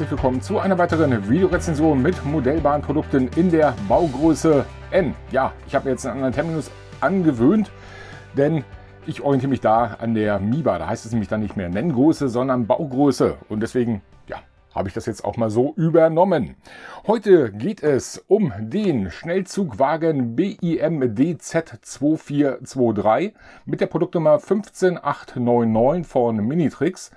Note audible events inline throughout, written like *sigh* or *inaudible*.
herzlich willkommen zu einer weiteren Videorezension mit modellbaren Produkten in der Baugröße N. Ja, ich habe jetzt einen anderen Terminus angewöhnt, denn ich orientiere mich da an der MIBA. Da heißt es nämlich dann nicht mehr Nenngröße, sondern Baugröße. Und deswegen, ja, habe ich das jetzt auch mal so übernommen. Heute geht es um den Schnellzugwagen BIM DZ2423 mit der Produktnummer 15899 von Minitrix.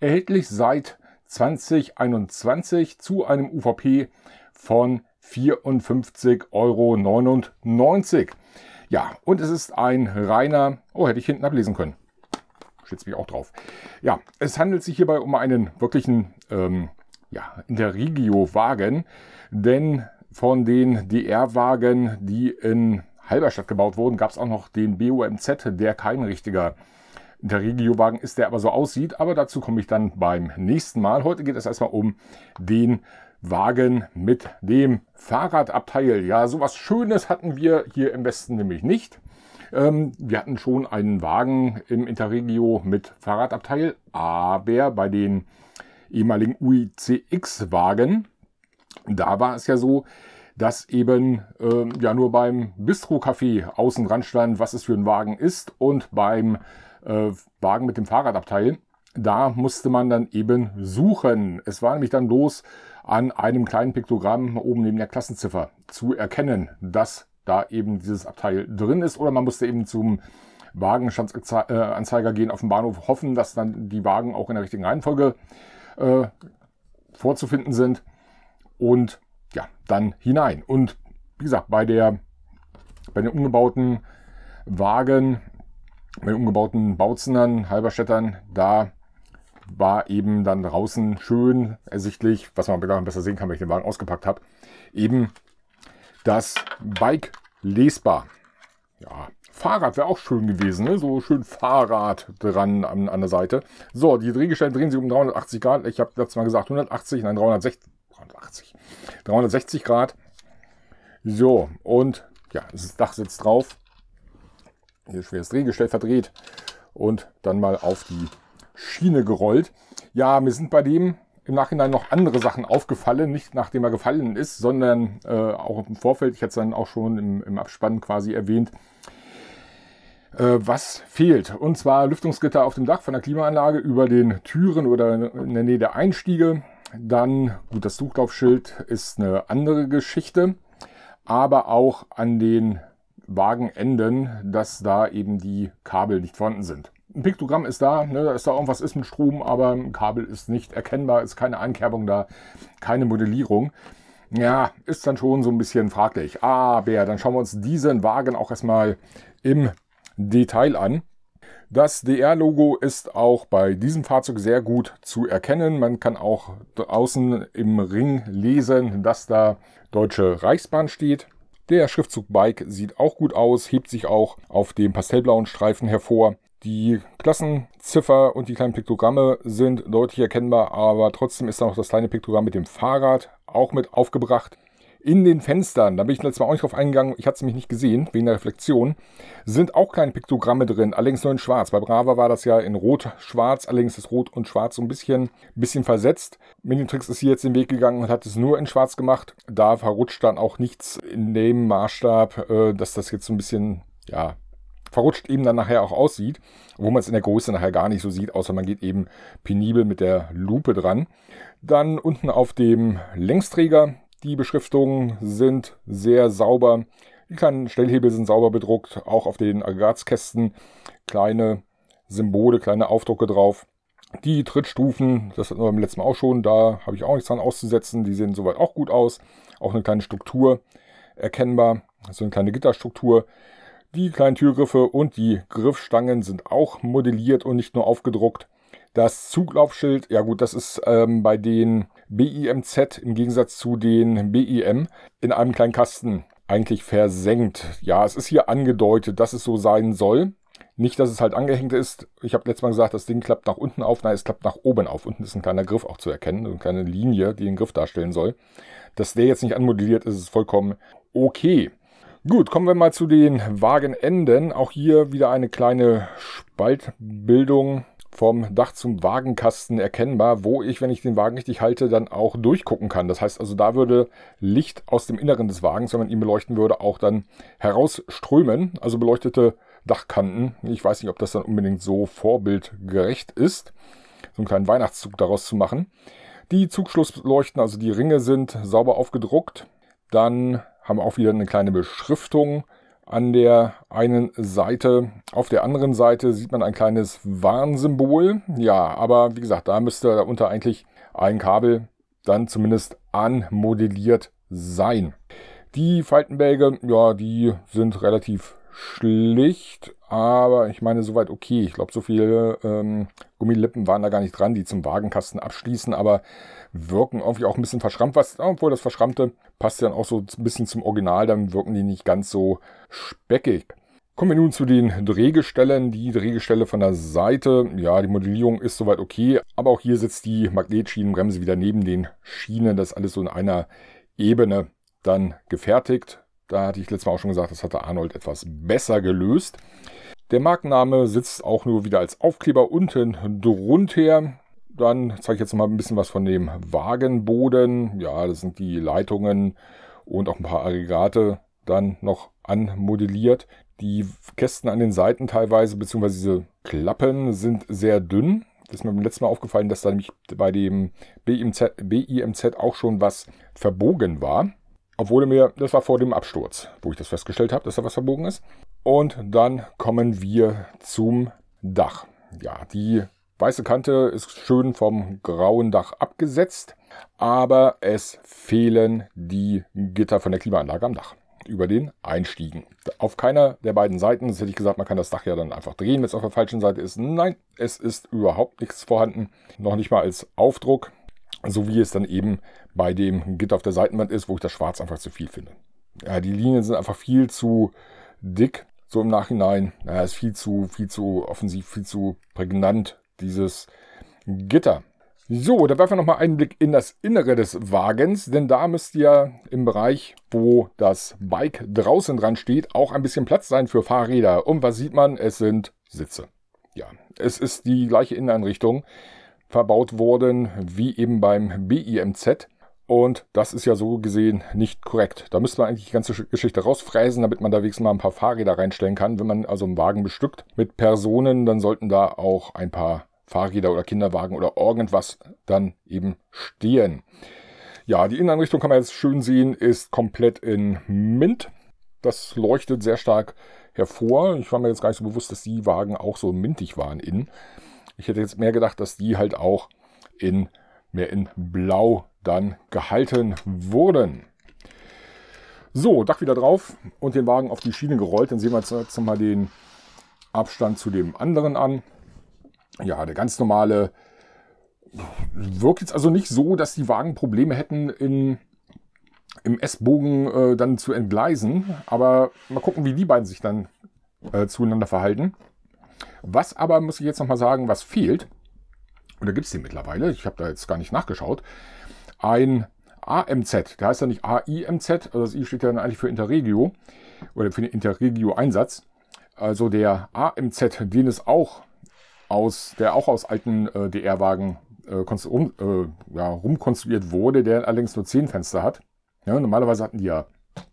Erhältlich seit 2021 zu einem UVP von 54,99 Euro. Ja, und es ist ein reiner, oh, hätte ich hinten ablesen können. Schätze mich auch drauf. Ja, es handelt sich hierbei um einen wirklichen ähm, ja, Interregio-Wagen, denn von den DR-Wagen, die in Halberstadt gebaut wurden, gab es auch noch den BOMZ, der kein richtiger der Regiowagen ist, der aber so aussieht. Aber dazu komme ich dann beim nächsten Mal. Heute geht es erstmal um den Wagen mit dem Fahrradabteil. Ja, sowas Schönes hatten wir hier im Westen nämlich nicht. Ähm, wir hatten schon einen Wagen im Interregio mit Fahrradabteil, aber bei den ehemaligen UICX-Wagen, da war es ja so, dass eben ähm, ja nur beim Bistro-Café außen dran stand, was es für ein Wagen ist und beim äh, Wagen mit dem Fahrradabteil. Da musste man dann eben suchen. Es war nämlich dann los an einem kleinen Piktogramm oben neben der Klassenziffer zu erkennen, dass da eben dieses Abteil drin ist. Oder man musste eben zum Wagenstandsanzeiger gehen auf dem Bahnhof, hoffen, dass dann die Wagen auch in der richtigen Reihenfolge äh, vorzufinden sind. Und ja, dann hinein. Und wie gesagt, bei der bei den umgebauten Wagen bei umgebauten Bautzenern, Halberstädtern, da war eben dann draußen schön ersichtlich, was man besser sehen kann, wenn ich den Wagen ausgepackt habe, eben das Bike lesbar. Ja, Fahrrad wäre auch schön gewesen, ne? so schön Fahrrad dran an, an der Seite. So, die Drehgestellen drehen sich um 380 Grad. Ich habe letztes Mal gesagt 180, nein 360, 380, 360 Grad. So, und ja, das Dach sitzt drauf hier schweres Drehgestell verdreht und dann mal auf die Schiene gerollt. Ja, mir sind bei dem im Nachhinein noch andere Sachen aufgefallen, nicht nachdem er gefallen ist, sondern äh, auch im Vorfeld, ich hatte es dann auch schon im, im Abspann quasi erwähnt, äh, was fehlt. Und zwar Lüftungsgitter auf dem Dach von der Klimaanlage über den Türen oder in der Nähe der Einstiege. Dann, gut, das Suchlaufschild ist eine andere Geschichte, aber auch an den Wagenenden, dass da eben die Kabel nicht vorhanden sind. Ein Piktogramm ist da, ne, dass da irgendwas ist mit Strom, aber ein Kabel ist nicht erkennbar, ist keine Einkerbung da, keine Modellierung. Ja, ist dann schon so ein bisschen fraglich. Aber dann schauen wir uns diesen Wagen auch erstmal im Detail an. Das DR-Logo ist auch bei diesem Fahrzeug sehr gut zu erkennen. Man kann auch außen im Ring lesen, dass da Deutsche Reichsbahn steht. Der Schriftzug Bike sieht auch gut aus, hebt sich auch auf dem pastellblauen Streifen hervor. Die Klassenziffer und die kleinen Piktogramme sind deutlich erkennbar, aber trotzdem ist da noch das kleine Piktogramm mit dem Fahrrad auch mit aufgebracht in den Fenstern, da bin ich letztes Mal auch nicht drauf eingegangen, ich hatte es mich nicht gesehen, wegen der Reflexion, sind auch keine Piktogramme drin, allerdings nur in schwarz. Bei Brava war das ja in rot-schwarz, allerdings ist rot und schwarz so ein bisschen, bisschen versetzt. Minitrix ist hier jetzt den Weg gegangen und hat es nur in schwarz gemacht. Da verrutscht dann auch nichts in dem Maßstab, äh, dass das jetzt so ein bisschen, ja, verrutscht eben dann nachher auch aussieht, wo man es in der Größe nachher gar nicht so sieht, außer man geht eben penibel mit der Lupe dran. Dann unten auf dem Längsträger die Beschriftungen sind sehr sauber. Die kleinen Stellhebel sind sauber bedruckt, auch auf den Aggregatskästen kleine Symbole, kleine Aufdrucke drauf. Die Trittstufen, das hatten wir beim letzten Mal auch schon, da habe ich auch nichts dran auszusetzen. Die sehen soweit auch gut aus. Auch eine kleine Struktur erkennbar, so also eine kleine Gitterstruktur. Die kleinen Türgriffe und die Griffstangen sind auch modelliert und nicht nur aufgedruckt. Das Zuglaufschild, ja gut, das ist ähm, bei den BIMZ im Gegensatz zu den BIM in einem kleinen Kasten eigentlich versenkt. Ja, es ist hier angedeutet, dass es so sein soll. Nicht, dass es halt angehängt ist. Ich habe letztes Mal gesagt, das Ding klappt nach unten auf. Nein, es klappt nach oben auf. Unten ist ein kleiner Griff auch zu erkennen, eine kleine Linie, die den Griff darstellen soll. Dass der jetzt nicht anmodelliert ist, ist vollkommen okay. Gut, kommen wir mal zu den Wagenenden. Auch hier wieder eine kleine Spaltbildung vom Dach zum Wagenkasten erkennbar, wo ich, wenn ich den Wagen richtig halte, dann auch durchgucken kann. Das heißt also, da würde Licht aus dem Inneren des Wagens, wenn man ihn beleuchten würde, auch dann herausströmen. Also beleuchtete Dachkanten. Ich weiß nicht, ob das dann unbedingt so vorbildgerecht ist, so einen kleinen Weihnachtszug daraus zu machen. Die Zugschlussleuchten, also die Ringe sind sauber aufgedruckt. Dann haben wir auch wieder eine kleine Beschriftung an der einen Seite. Auf der anderen Seite sieht man ein kleines Warnsymbol. Ja, aber wie gesagt, da müsste darunter eigentlich ein Kabel dann zumindest anmodelliert sein. Die Faltenbälge, ja, die sind relativ schlicht, aber ich meine, soweit okay. Ich glaube, so viele ähm, Gummilippen waren da gar nicht dran, die zum Wagenkasten abschließen, aber wirken irgendwie auch ein bisschen verschrammt, was, obwohl das Verschrammte passt ja dann auch so ein bisschen zum Original, dann wirken die nicht ganz so speckig. Kommen wir nun zu den Drehgestellen. Die Drehgestelle von der Seite, ja, die Modellierung ist soweit okay, aber auch hier sitzt die Magnetschienenbremse wieder neben den Schienen, das ist alles so in einer Ebene dann gefertigt. Da hatte ich letztes Mal auch schon gesagt, das hatte Arnold etwas besser gelöst. Der Markenname sitzt auch nur wieder als Aufkleber unten drunter. Dann zeige ich jetzt noch mal ein bisschen was von dem Wagenboden. Ja, das sind die Leitungen und auch ein paar Aggregate dann noch anmodelliert. Die Kästen an den Seiten teilweise, beziehungsweise diese Klappen, sind sehr dünn. Das ist mir beim letzten Mal aufgefallen, dass da nämlich bei dem BIMZ, BIMZ auch schon was verbogen war. Obwohl mir, das war vor dem Absturz, wo ich das festgestellt habe, dass da was verbogen ist. Und dann kommen wir zum Dach. Ja, die weiße Kante ist schön vom grauen Dach abgesetzt, aber es fehlen die Gitter von der Klimaanlage am Dach über den Einstiegen. Auf keiner der beiden Seiten, das hätte ich gesagt, man kann das Dach ja dann einfach drehen, wenn es auf der falschen Seite ist. Nein, es ist überhaupt nichts vorhanden. Noch nicht mal als Aufdruck. So wie es dann eben bei dem Gitter auf der Seitenwand ist, wo ich das Schwarz einfach zu viel finde. Ja, die Linien sind einfach viel zu dick. So im Nachhinein ja, ist viel zu, viel zu offensiv, viel zu prägnant, dieses Gitter. So, da werfen wir nochmal einen Blick in das Innere des Wagens, denn da müsst ihr im Bereich, wo das Bike draußen dran steht, auch ein bisschen Platz sein für Fahrräder. Und was sieht man? Es sind Sitze. Ja, es ist die gleiche Inneneinrichtung verbaut wurden, wie eben beim BIMZ. Und das ist ja so gesehen nicht korrekt. Da müsste man eigentlich die ganze Geschichte rausfräsen, damit man da wenigstens mal ein paar Fahrräder reinstellen kann. Wenn man also einen Wagen bestückt mit Personen, dann sollten da auch ein paar Fahrräder oder Kinderwagen oder irgendwas dann eben stehen. Ja, die Innenanrichtung kann man jetzt schön sehen, ist komplett in Mint. Das leuchtet sehr stark hervor. Ich war mir jetzt gar nicht so bewusst, dass die Wagen auch so mintig waren innen. Ich hätte jetzt mehr gedacht, dass die halt auch in, mehr in Blau dann gehalten wurden. So, Dach wieder drauf und den Wagen auf die Schiene gerollt. Dann sehen wir jetzt mal den Abstand zu dem anderen an. Ja, der ganz normale wirkt jetzt also nicht so, dass die Wagen Probleme hätten, in, im S-Bogen äh, dann zu entgleisen. Aber mal gucken, wie die beiden sich dann äh, zueinander verhalten. Was aber, muss ich jetzt nochmal sagen, was fehlt, oder gibt es den mittlerweile, ich habe da jetzt gar nicht nachgeschaut, ein AMZ, der heißt ja nicht AIMZ, also das I steht ja dann eigentlich für Interregio oder für den Interregio-Einsatz. Also der AMZ, den es auch aus, der auch aus alten äh, DR-Wagen äh, um, äh, ja, rumkonstruiert wurde, der allerdings nur 10 Fenster hat. Ja, normalerweise hatten die ja,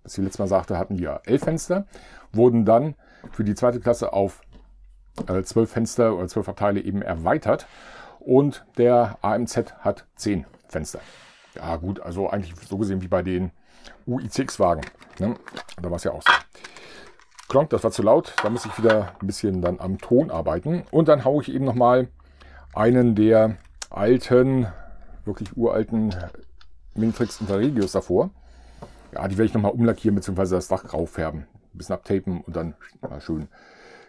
was ich letztes Mal sagte, hatten die ja 11 Fenster, wurden dann für die zweite Klasse auf äh, zwölf Fenster oder zwölf Abteile eben erweitert. Und der AMZ hat zehn Fenster. Ja gut, also eigentlich so gesehen wie bei den UICX-Wagen. Ne? Da war es ja auch so. Klonk, das war zu laut. Da muss ich wieder ein bisschen dann am Ton arbeiten. Und dann haue ich eben nochmal einen der alten, wirklich uralten Minitrix Interregios davor. Ja, die werde ich nochmal umlackieren, beziehungsweise das Dach grau färben. Ein bisschen abtapen und dann schön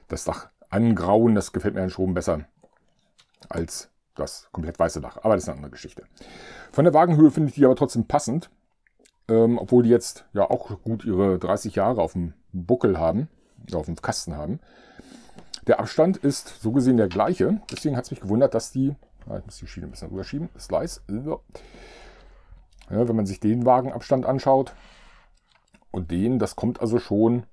das Dach angrauen. Das gefällt mir dann schon besser als das komplett weiße Dach. Aber das ist eine andere Geschichte. Von der Wagenhöhe finde ich die aber trotzdem passend. Ähm, obwohl die jetzt ja auch gut ihre 30 Jahre auf dem Buckel haben, auf dem Kasten haben. Der Abstand ist so gesehen der gleiche. Deswegen hat es mich gewundert, dass die, ah, ich muss die Schiene ein bisschen rüberschieben, Slice. So. Ja, wenn man sich den Wagenabstand anschaut und den, das kommt also schon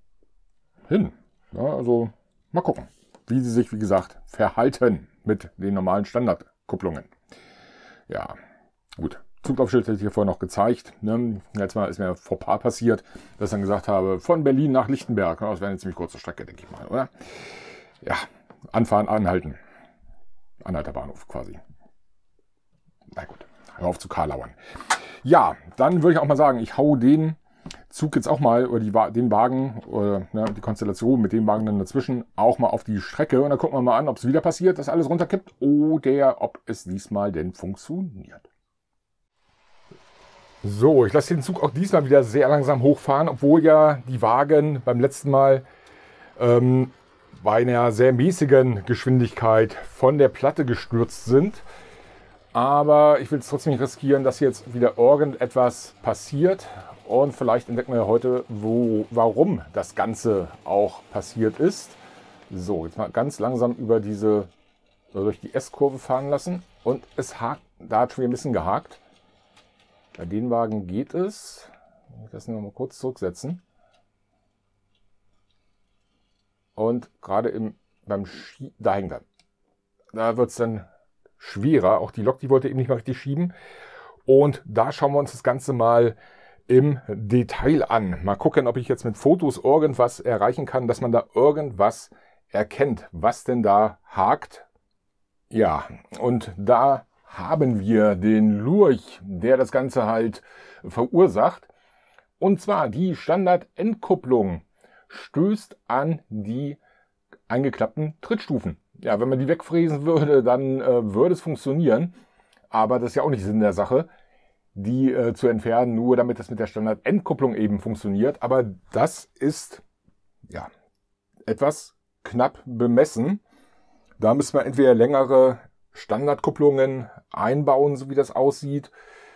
hin. Ja, also mal gucken wie sie sich, wie gesagt, verhalten mit den normalen Standardkupplungen. Ja, gut. Zuglaufschild hätte ich hier vorher noch gezeigt. Ne? Letztes Mal ist mir vor paar passiert, dass ich dann gesagt habe, von Berlin nach Lichtenberg. Ne? Das wäre eine ziemlich kurze Strecke, denke ich mal, oder? Ja, anfahren, anhalten. Anhalter Bahnhof quasi. Na gut, hör auf zu Karlauern. Ja, dann würde ich auch mal sagen, ich hau den Zug jetzt auch mal oder die, den Wagen oder ne, die Konstellation mit dem Wagen dann dazwischen auch mal auf die Strecke und dann gucken wir mal an, ob es wieder passiert, dass alles runterkippt oder ob es diesmal denn funktioniert. So, ich lasse den Zug auch diesmal wieder sehr langsam hochfahren, obwohl ja die Wagen beim letzten Mal ähm, bei einer sehr mäßigen Geschwindigkeit von der Platte gestürzt sind. Aber ich will es trotzdem nicht riskieren, dass jetzt wieder irgendetwas passiert. Und vielleicht entdecken wir heute, wo, warum das Ganze auch passiert ist. So, jetzt mal ganz langsam über diese, durch die S-Kurve fahren lassen. Und es hakt, da hat schon ein bisschen gehakt. Bei den Wagen geht es. Das ihn mal kurz zurücksetzen. Und gerade im, beim Schie da hängt er. Da wird es dann schwerer. Auch die Lok, die wollte eben nicht mal richtig schieben. Und da schauen wir uns das Ganze mal an im Detail an. Mal gucken, ob ich jetzt mit Fotos irgendwas erreichen kann, dass man da irgendwas erkennt, was denn da hakt. Ja, und da haben wir den Lurch, der das Ganze halt verursacht. Und zwar die Standard-Entkupplung stößt an die eingeklappten Trittstufen. Ja, wenn man die wegfräsen würde, dann äh, würde es funktionieren. Aber das ist ja auch nicht Sinn der Sache die äh, zu entfernen, nur damit das mit der Standard-Entkupplung eben funktioniert. Aber das ist ja etwas knapp bemessen. Da müssen wir entweder längere Standardkupplungen einbauen, so wie das aussieht,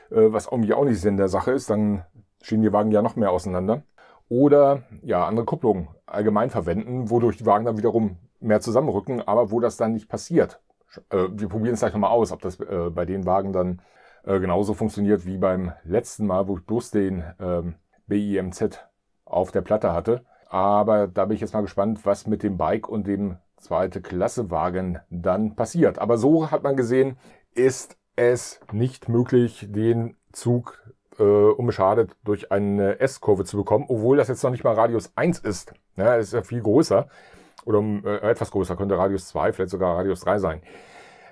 äh, was irgendwie auch nicht Sinn der Sache ist, dann schieben die Wagen ja noch mehr auseinander. Oder ja, andere Kupplungen allgemein verwenden, wodurch die Wagen dann wiederum mehr zusammenrücken, aber wo das dann nicht passiert. Äh, wir probieren es gleich nochmal aus, ob das äh, bei den Wagen dann äh, genauso funktioniert wie beim letzten Mal, wo ich bloß den ähm, BIMZ auf der Platte hatte. Aber da bin ich jetzt mal gespannt, was mit dem Bike und dem zweite Klassewagen dann passiert. Aber so hat man gesehen, ist es nicht möglich, den Zug äh, unbeschadet durch eine S-Kurve zu bekommen, obwohl das jetzt noch nicht mal Radius 1 ist. Ja, ist ja viel größer oder ähm, äh, etwas größer, könnte Radius 2, vielleicht sogar Radius 3 sein.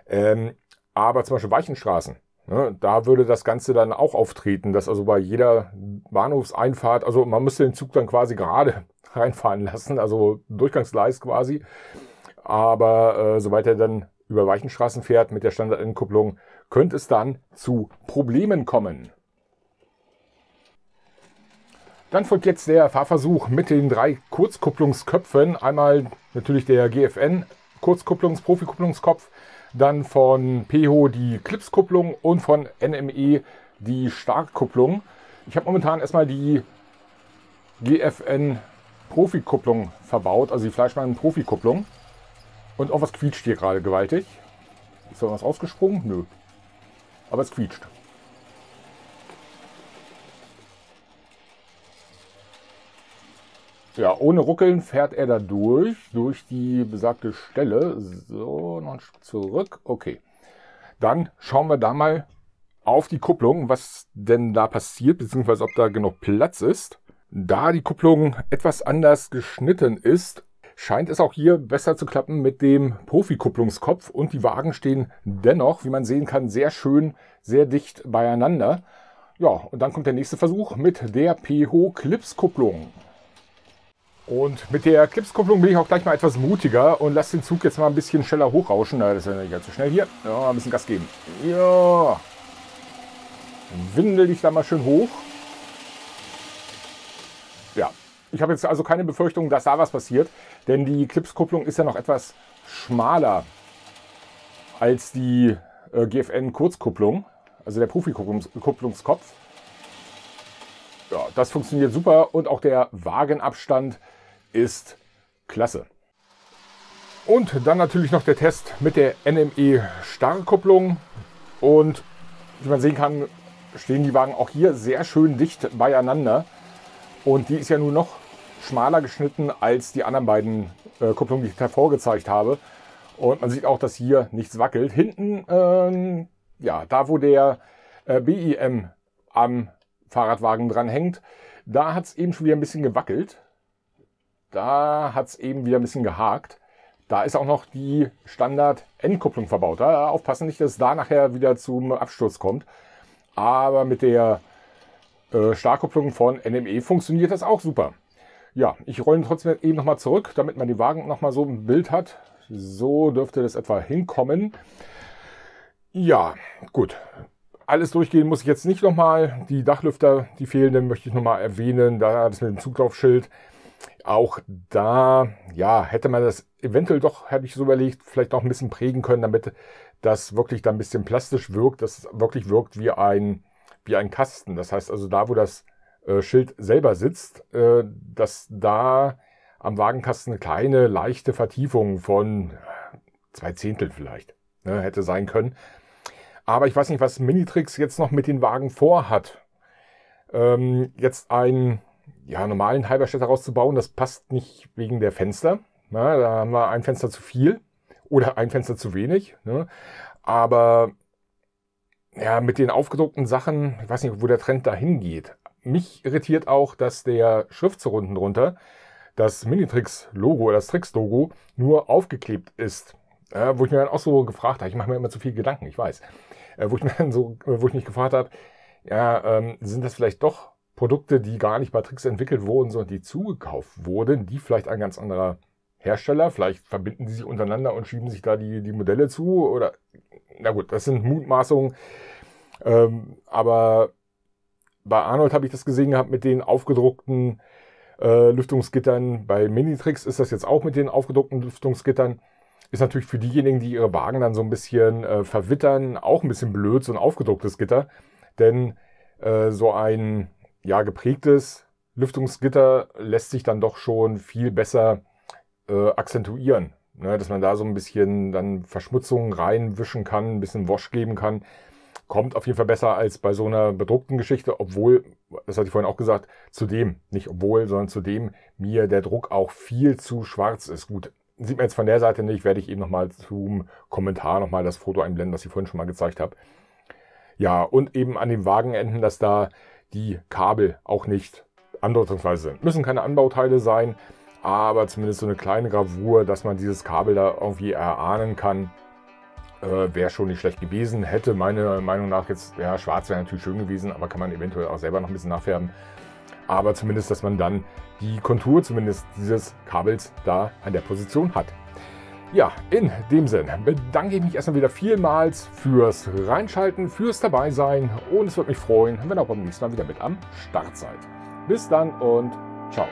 Ähm, aber zum Beispiel Weichenstraßen, Ne, da würde das Ganze dann auch auftreten, dass also bei jeder Bahnhofseinfahrt, also man müsste den Zug dann quasi gerade *laughs* reinfahren lassen, also Durchgangsgleis quasi. Aber äh, sobald er dann über Weichenstraßen fährt mit der Standardentkupplung, könnte es dann zu Problemen kommen. Dann folgt jetzt der Fahrversuch mit den drei Kurzkupplungsköpfen. Einmal natürlich der GFN Kurzkupplungs-Profikupplungskopf, dann von PEHO die Clipskupplung und von NME die Starkkupplung. Ich habe momentan erstmal die GFN Profi-Kupplung verbaut, also die Fleischmann Profi-Kupplung. Und auch was quietscht hier gerade gewaltig. Ist da was ausgesprungen? Nö. Aber es quietscht. Ja, ohne Ruckeln fährt er da durch, durch die besagte Stelle. So, noch ein Stück zurück. Okay. Dann schauen wir da mal auf die Kupplung, was denn da passiert, beziehungsweise ob da genug Platz ist. Da die Kupplung etwas anders geschnitten ist, scheint es auch hier besser zu klappen mit dem Profi-Kupplungskopf und die Wagen stehen dennoch, wie man sehen kann, sehr schön, sehr dicht beieinander. Ja, und dann kommt der nächste Versuch mit der po Clips-Kupplung. Und mit der Clipskupplung bin ich auch gleich mal etwas mutiger und lasse den Zug jetzt mal ein bisschen schneller hochrauschen. Das ist ja nicht ganz so schnell hier. Ja, ein bisschen Gas geben. Ja. Windel dich da mal schön hoch. Ja. Ich habe jetzt also keine Befürchtung, dass da was passiert, denn die Clipskupplung ist ja noch etwas schmaler als die äh, GFN-Kurzkupplung, also der Profi-Kupplungskopf. Ja, das funktioniert super und auch der Wagenabstand ist klasse. Und dann natürlich noch der Test mit der NME Starrkupplung. Und wie man sehen kann, stehen die Wagen auch hier sehr schön dicht beieinander. Und die ist ja nur noch schmaler geschnitten als die anderen beiden äh, Kupplungen, die ich davor gezeigt habe. Und man sieht auch, dass hier nichts wackelt. Hinten, ähm, ja, da wo der äh, BIM am Fahrradwagen dran hängt, da hat es eben schon wieder ein bisschen gewackelt da hat es eben wieder ein bisschen gehakt. Da ist auch noch die Standard-Endkupplung verbaut. Da aufpassen nicht, dass es da nachher wieder zum Absturz kommt. Aber mit der äh, Starkkupplung von NME funktioniert das auch super. Ja, ich rolle trotzdem eben nochmal zurück, damit man die Wagen nochmal so ein Bild hat. So dürfte das etwa hinkommen. Ja, gut. Alles durchgehen muss ich jetzt nicht nochmal. Die Dachlüfter, die fehlenden, möchte ich nochmal erwähnen. Da das mit dem Zuglaufschild auch da, ja, hätte man das eventuell doch, hätte ich so überlegt, vielleicht auch ein bisschen prägen können, damit das wirklich dann ein bisschen plastisch wirkt, dass es wirklich wirkt wie ein, wie ein Kasten. Das heißt also, da, wo das äh, Schild selber sitzt, äh, dass da am Wagenkasten eine kleine, leichte Vertiefung von zwei Zehntel vielleicht ne, hätte sein können. Aber ich weiß nicht, was Minitrix jetzt noch mit den Wagen vorhat. Ähm, jetzt ein ja, normalen Halberstädter rauszubauen, das passt nicht wegen der Fenster. Na, da haben wir ein Fenster zu viel oder ein Fenster zu wenig. Ne? Aber ja, mit den aufgedruckten Sachen, ich weiß nicht, wo der Trend dahin geht. Mich irritiert auch, dass der Schriftzug unten drunter, das Minitrix-Logo oder das tricks logo nur aufgeklebt ist. Ja, äh, wo ich mir dann auch so gefragt habe, ich mache mir immer zu viel Gedanken, ich weiß. Äh, wo ich mir dann so, wo ich mich gefragt habe, ja, ähm, sind das vielleicht doch Produkte, die gar nicht bei Trix entwickelt wurden, sondern die zugekauft wurden, die vielleicht ein ganz anderer Hersteller, vielleicht verbinden die sich untereinander und schieben sich da die, die Modelle zu oder, na gut, das sind Mutmaßungen. Ähm, aber bei Arnold habe ich das gesehen gehabt mit den aufgedruckten äh, Lüftungsgittern. Bei Minitrix ist das jetzt auch mit den aufgedruckten Lüftungsgittern. Ist natürlich für diejenigen, die ihre Wagen dann so ein bisschen äh, verwittern, auch ein bisschen blöd, so ein aufgedrucktes Gitter. Denn äh, so ein ja, geprägtes Lüftungsgitter lässt sich dann doch schon viel besser äh, akzentuieren. Ne? Dass man da so ein bisschen dann Verschmutzungen reinwischen kann, ein bisschen Wash geben kann. Kommt auf jeden Fall besser als bei so einer bedruckten Geschichte, obwohl, das hatte ich vorhin auch gesagt, zudem, nicht obwohl, sondern zudem mir der Druck auch viel zu schwarz ist. Gut, sieht man jetzt von der Seite nicht, werde ich eben nochmal zum Kommentar nochmal das Foto einblenden, was ich vorhin schon mal gezeigt habe. Ja, und eben an den Wagenenden, dass da die Kabel auch nicht andeutungsweise sind. Müssen keine Anbauteile sein, aber zumindest so eine kleine Gravur, dass man dieses Kabel da irgendwie erahnen kann, äh, wäre schon nicht schlecht gewesen. Hätte meiner Meinung nach jetzt, ja, schwarz wäre natürlich schön gewesen, aber kann man eventuell auch selber noch ein bisschen nachfärben. Aber zumindest, dass man dann die Kontur zumindest dieses Kabels da an der Position hat. Ja, in dem Sinn bedanke ich mich erstmal wieder vielmals fürs Reinschalten, fürs Dabeisein und es würde mich freuen, wenn ihr auch beim nächsten Mal wieder mit am Start seid. Bis dann und ciao.